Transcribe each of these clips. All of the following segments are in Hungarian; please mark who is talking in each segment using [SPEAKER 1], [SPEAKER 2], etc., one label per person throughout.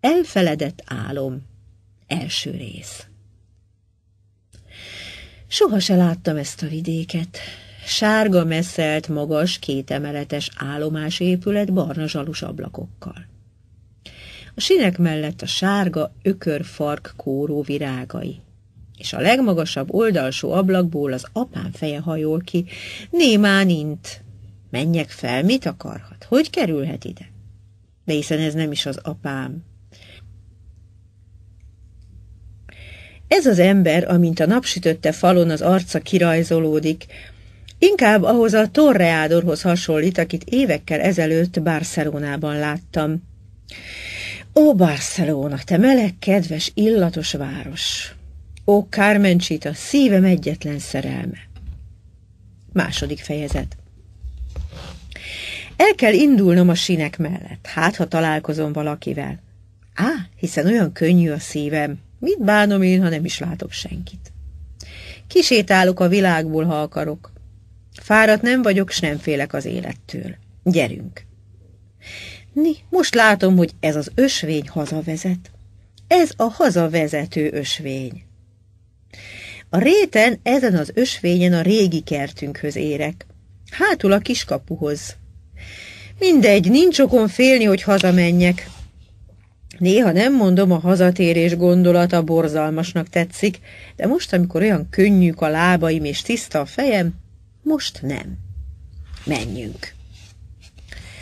[SPEAKER 1] Elfeledett álom. Első rész. Soha se láttam ezt a vidéket. Sárga messzelt, magas, kétemeletes állomás épület barna zsalus ablakokkal. A sinek mellett a sárga ökörfark kóró virágai, és a legmagasabb oldalsó ablakból az apám feje hajol ki, némán int. Menjek fel, mit akarhat? Hogy kerülhet ide? De hiszen ez nem is az apám, Ez az ember, amint a napsütötte falon az arca kirajzolódik, inkább ahhoz a torreádorhoz hasonlít, akit évekkel ezelőtt Barcelonában láttam. Ó, Barcelona, te meleg, kedves, illatos város! Ó, Kármencsita, szívem egyetlen szerelme! Második fejezet El kell indulnom a sinek mellett, hát ha találkozom valakivel. Á, hiszen olyan könnyű a szívem. Mit bánom én, ha nem is látok senkit? Kisétálok a világból, ha akarok. Fáradt nem vagyok, s nem félek az élettől. Gyerünk! Ni, most látom, hogy ez az ösvény hazavezet. Ez a hazavezető ösvény. A réten, ezen az ösvényen a régi kertünkhöz érek. Hátul a kiskapuhoz. Mindegy, nincs okom félni, hogy hazamenjek. Néha nem mondom, a hazatérés gondolata borzalmasnak tetszik, de most, amikor olyan könnyűk a lábaim és tiszta a fejem, most nem. Menjünk.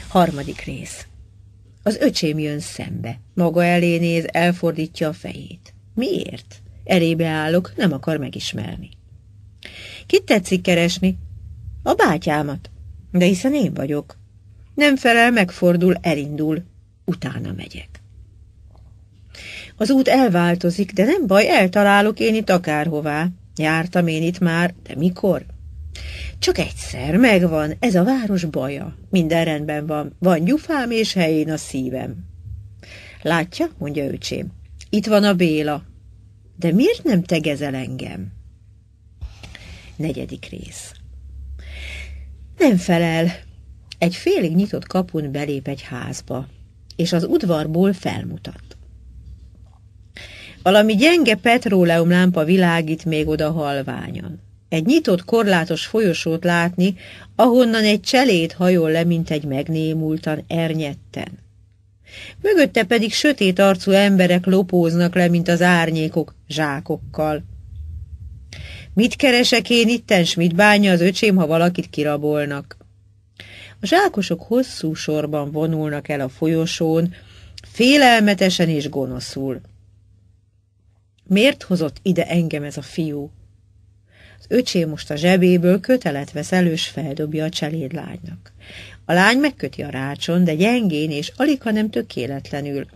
[SPEAKER 1] Harmadik rész. Az öcsém jön szembe. Maga elé néz, elfordítja a fejét. Miért? Erébe állok, nem akar megismerni. Kit tetszik keresni? A bátyámat. De hiszen én vagyok. Nem felel, megfordul, elindul. Utána megyek. Az út elváltozik, de nem baj, eltalálok én itt akárhová. Jártam én itt már, de mikor? Csak egyszer, megvan, ez a város baja. Minden rendben van, van gyufám és helyén a szívem. Látja, mondja öcsém, itt van a Béla. De miért nem tegezel engem? Negyedik rész. Nem felel. Egy félig nyitott kapun belép egy házba, és az udvarból felmutat. Valami gyenge petróleum lámpa világít még oda halványan. Egy nyitott, korlátos folyosót látni, ahonnan egy cselét hajol le, mint egy megnémultan, ernyetten. Mögötte pedig sötét arcú emberek lopóznak le, mint az árnyékok zsákokkal. Mit keresek én itten, s mit bánja az öcsém, ha valakit kirabolnak? A zsákosok hosszú sorban vonulnak el a folyosón, félelmetesen és gonoszul. Miért hozott ide engem ez a fiú? Az öcsém most a zsebéből kötelet vesz elős feldobja a cselédlánynak. A lány megköti a rácson, de gyengén és alig, nem tökéletlenül.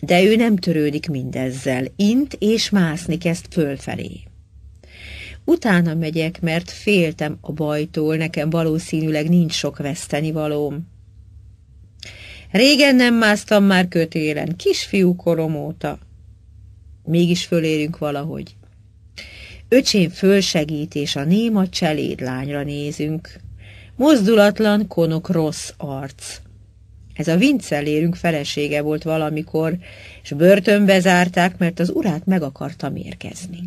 [SPEAKER 1] De ő nem törődik mindezzel, int és mászni kezd fölfelé. Utána megyek, mert féltem a bajtól, nekem valószínűleg nincs sok vesztenivalóm. Régen nem másztam már kötélen, kisfiú korom óta. Mégis fölérünk valahogy. Öcsém fölsegít, és a néma cselédlányra nézünk. Mozdulatlan, konok rossz arc. Ez a vincelérünk felesége volt valamikor, és börtönbe zárták, mert az urát meg akarta mérkezni.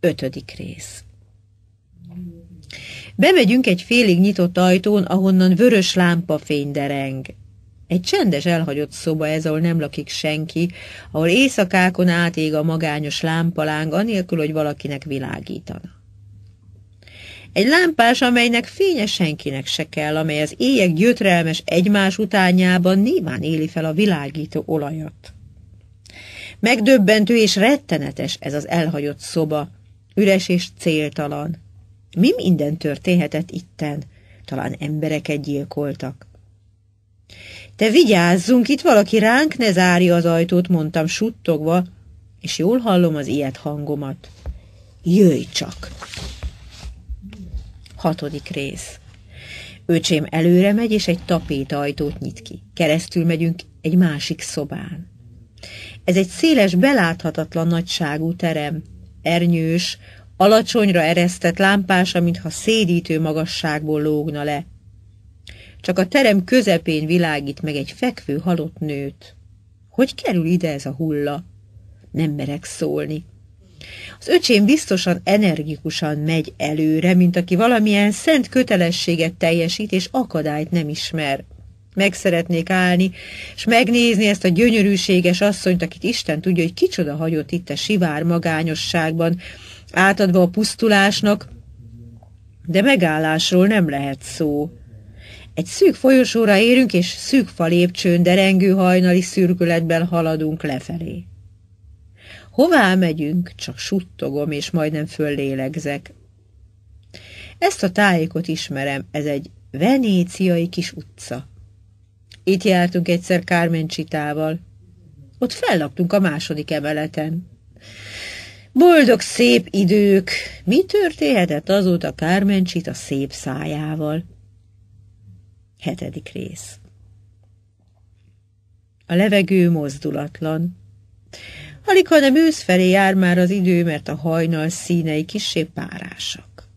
[SPEAKER 1] Ötödik rész Bemegyünk egy félig nyitott ajtón, ahonnan vörös lámpa dereng. Egy csendes elhagyott szoba ez, ahol nem lakik senki, ahol éjszakákon átég a magányos lámpaláng, anélkül, hogy valakinek világítana. Egy lámpás, amelynek fénye senkinek se kell, amely az éjek gyötrelmes egymás utányában némán éli fel a világító olajat. Megdöbbentő és rettenetes ez az elhagyott szoba, üres és céltalan. Mi minden történhetett itten? Talán embereket gyilkoltak. Te vigyázzunk, itt valaki ránk ne zárja az ajtót, mondtam suttogva, és jól hallom az ilyet hangomat. Jöjj csak! Hatodik rész. Öcsém előre megy, és egy tapéta ajtót nyit ki. Keresztül megyünk egy másik szobán. Ez egy széles, beláthatatlan nagyságú terem. Ernyős, alacsonyra eresztett lámpása, mintha szédítő magasságból lógna le csak a terem közepén világít meg egy fekvő halott nőt. Hogy kerül ide ez a hulla? Nem merek szólni. Az öcsém biztosan energikusan megy előre, mint aki valamilyen szent kötelességet teljesít, és akadályt nem ismer. Meg szeretnék állni, és megnézni ezt a gyönyörűséges asszonyt, akit Isten tudja, hogy kicsoda hagyott itt a sivár magányosságban, átadva a pusztulásnak, de megállásról nem lehet szó. Egy szűk folyosóra érünk, és szűk falépcsőn derengő hajnali szürkületben haladunk lefelé. Hová megyünk, csak suttogom, és majdnem föllélegzek. Ezt a tájékot ismerem, ez egy venéciai kis utca. Itt jártunk egyszer Carmen Csitával. Ott fellaktunk a második emeleten. Boldog szép idők! Mi történhetett azóta Carmen Csita szép szájával? Hetedik rész. A levegő mozdulatlan. Alig, hanem ősz felé jár már az idő, mert a hajnal színei kissé párásak.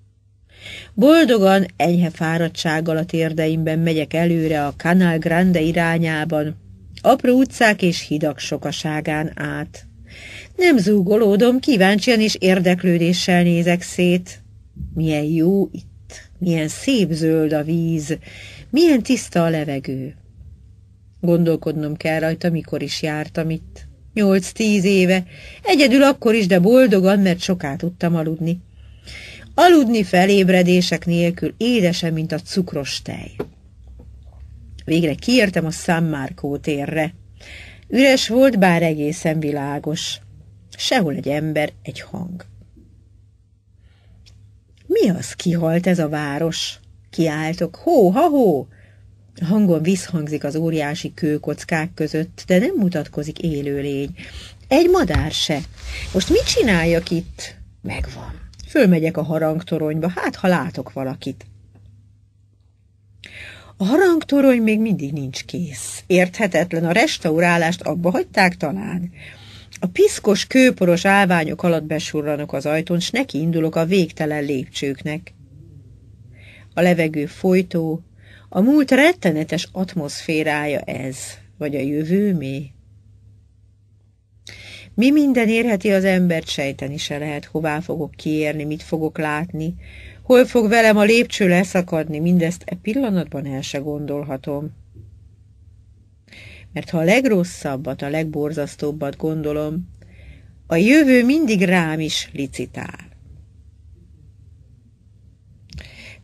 [SPEAKER 1] Boldogan, enyhe fáradtság alatt érdeimben megyek előre a Canal Grande irányában, apró utcák és hidak sokaságán át. Nem zúgolódom, kíváncsian és érdeklődéssel nézek szét. Milyen jó itt, milyen szép zöld a víz, milyen tiszta a levegő. Gondolkodnom kell rajta, mikor is jártam itt. Nyolc-tíz éve. Egyedül akkor is, de boldogan, mert soká tudtam aludni. Aludni felébredések nélkül édesen, mint a cukros tej. Végre kiértem a San Marco térre. Üres volt, bár egészen világos. Sehol egy ember, egy hang. Mi az kihalt ez a város? Kiáltok, hó, ha, hó! A hangon visszhangzik az óriási kőkockák között, de nem mutatkozik élőlény. Egy madár se. Most mit csináljak itt? Megvan. Fölmegyek a harangtoronyba, hát ha látok valakit. A harangtorony még mindig nincs kész. Érthetetlen, a restaurálást abba hagyták talán. A piszkos, kőporos állványok alatt besurranok az ajtón, s neki indulok a végtelen lépcsőknek a levegő folytó, a múlt rettenetes atmoszférája ez, vagy a jövő mi? Mi minden érheti az embert, sejteni se lehet, hová fogok kiérni, mit fogok látni, hol fog velem a lépcső leszakadni, mindezt e pillanatban el se gondolhatom. Mert ha a legrosszabbat, a legborzasztóbbat gondolom, a jövő mindig rám is licitál.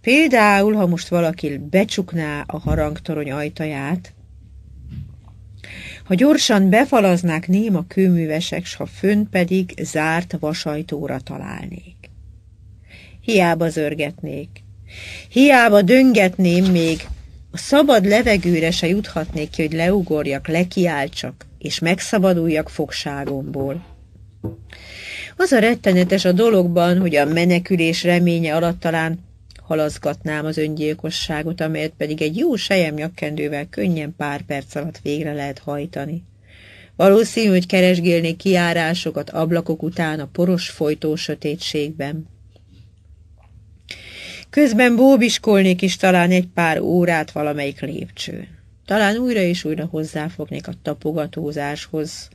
[SPEAKER 1] Például, ha most valaki becsukná a harangtorony ajtaját, ha gyorsan befalaznák néma kőművesek, s ha fönn pedig zárt vasajtóra találnék. Hiába zörgetnék, hiába döngetném még, a szabad levegőre se juthatnék ki, hogy leugorjak, lekiáltsak, és megszabaduljak fogságomból. Az a rettenetes a dologban, hogy a menekülés reménye alatt talán halaszgatnám az öngyilkosságot, amelyet pedig egy jó sejem nyakkendővel könnyen pár perc alatt végre lehet hajtani. Valószínű, hogy keresgélnék kiárásokat ablakok után a poros folytó sötétségben. Közben bóbiskolnék is talán egy pár órát valamelyik lépcsőn. Talán újra és újra hozzáfognék a tapogatózáshoz,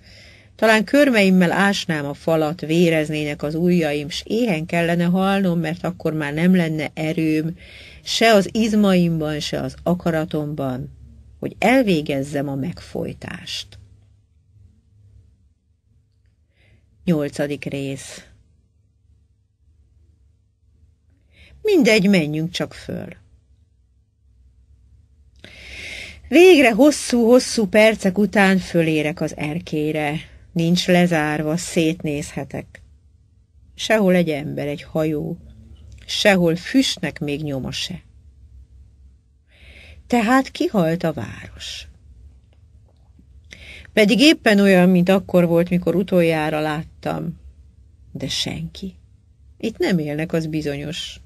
[SPEAKER 1] talán körmeimmel ásnám a falat, véreznének az ujjaim, s éhen kellene halnom, mert akkor már nem lenne erőm, se az izmaimban, se az akaratomban, hogy elvégezzem a megfojtást. Nyolcadik rész Mindegy, menjünk csak föl. Végre hosszú-hosszú percek után fölérek az erkére. Nincs lezárva, szétnézhetek. Sehol egy ember, egy hajó, sehol füstnek még nyoma se. Tehát kihalt a város. Pedig éppen olyan, mint akkor volt, mikor utoljára láttam. De senki. Itt nem élnek, az bizonyos.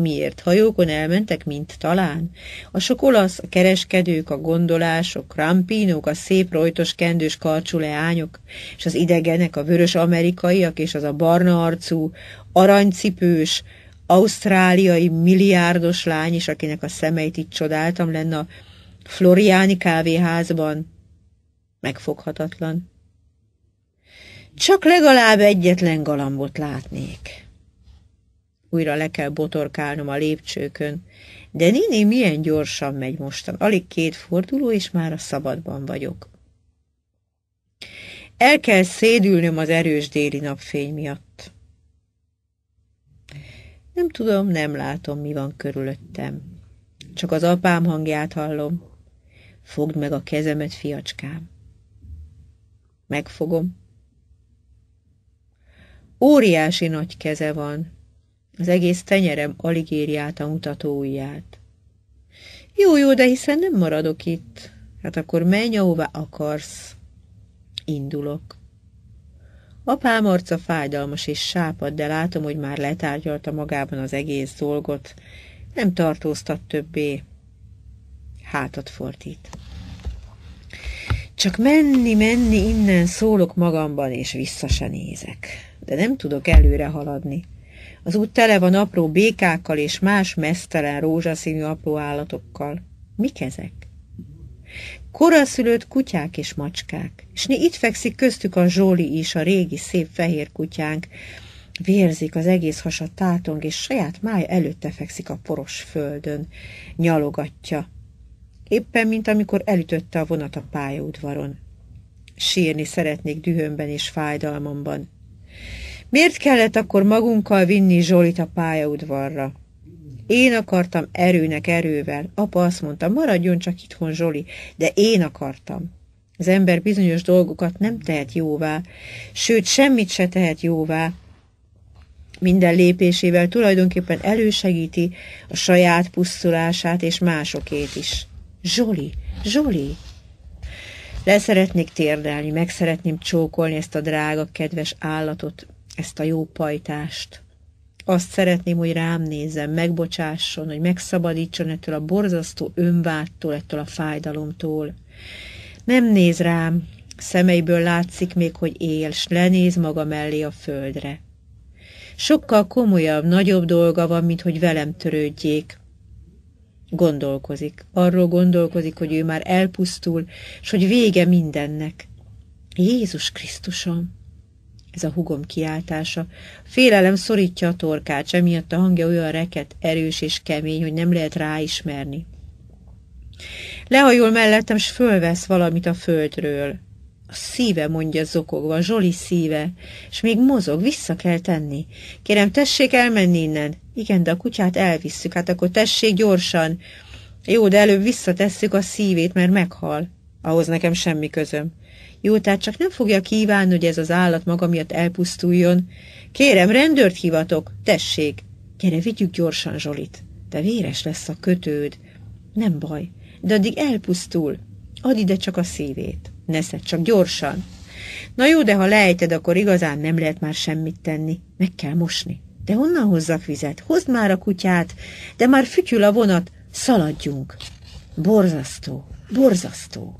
[SPEAKER 1] Miért hajókon elmentek, mint talán? A sok olasz, a kereskedők, a gondolások, rampínók, a szép rojtos kendős karcsú leányok, és az idegenek, a vörös amerikaiak, és az a barna arcú, aranycipős, ausztráliai milliárdos lány is, akinek a szemeit itt csodáltam lenne a Floriáni kávéházban. Megfoghatatlan. Csak legalább egyetlen galambot látnék újra le kell botorkálnom a lépcsőkön. De néni, milyen gyorsan megy mostan, alig két forduló, és már a szabadban vagyok. El kell szédülnöm az erős déli napfény miatt. Nem tudom, nem látom, mi van körülöttem. Csak az apám hangját hallom. Fogd meg a kezemet, fiacskám. Megfogom. Óriási nagy keze van, az egész tenyerem alig éri át a mutató ujját. Jó, jó, de hiszen nem maradok itt. Hát akkor menj, ahová akarsz. Indulok. Apám arca fájdalmas és sápad, de látom, hogy már letárgyalta magában az egész dolgot. Nem tartóztat többé. Hátat fordít. Csak menni, menni innen szólok magamban, és vissza se nézek. De nem tudok előre haladni. Az út tele van apró békákkal és más mesztelen rózsaszínű apró állatokkal. Mik ezek? Koraszülött kutyák és macskák, és itt fekszik köztük a Zsóli is, a régi szép fehér kutyánk. Vérzik az egész hasa tátong, és saját mája előtte fekszik a poros földön. Nyalogatja. Éppen, mint amikor elütötte a vonat a pályaudvaron. Sírni szeretnék dühömben és fájdalmamban. Miért kellett akkor magunkkal vinni Zsolit a pályaudvarra? Én akartam erőnek erővel. Apa azt mondta, maradjon csak itthon Zsoli, de én akartam. Az ember bizonyos dolgokat nem tehet jóvá, sőt, semmit se tehet jóvá. Minden lépésével tulajdonképpen elősegíti a saját pusztulását és másokét is. Zsoli, Zsoli! Leszeretnék térdelni, meg szeretném csókolni ezt a drága, kedves állatot, ezt a jó pajtást. Azt szeretném, hogy rám nézzen, megbocsásson, hogy megszabadítson ettől a borzasztó önvágytól, ettől a fájdalomtól. Nem néz rám, szemeiből látszik még, hogy él, s lenéz maga mellé a földre. Sokkal komolyabb, nagyobb dolga van, mint hogy velem törődjék. Gondolkozik, arról gondolkozik, hogy ő már elpusztul, s hogy vége mindennek. Jézus Krisztusom! ez a hugom kiáltása. Félelem szorítja a torkát, emiatt a hangja olyan reket, erős és kemény, hogy nem lehet ráismerni. Lehajol mellettem, s fölvesz valamit a földről. A szíve, mondja zokogva, Zsoli szíve, és még mozog, vissza kell tenni. Kérem, tessék elmenni innen. Igen, de a kutyát elvisszük, hát akkor tessék gyorsan. Jó, de előbb visszatesszük a szívét, mert meghal. Ahhoz nekem semmi közöm. Jó, tehát csak nem fogja kívánni, hogy ez az állat maga miatt elpusztuljon. Kérem, rendőrt hivatok, tessék! Gyere, vigyük gyorsan Zsolit, de véres lesz a kötőd. Nem baj, de addig elpusztul. Add ide csak a szívét. Neszed csak gyorsan. Na jó, de ha lejted, akkor igazán nem lehet már semmit tenni. Meg kell mosni. De honnan hozzak vizet? Hozd már a kutyát, de már fütyül a vonat, szaladjunk. Borzasztó, borzasztó.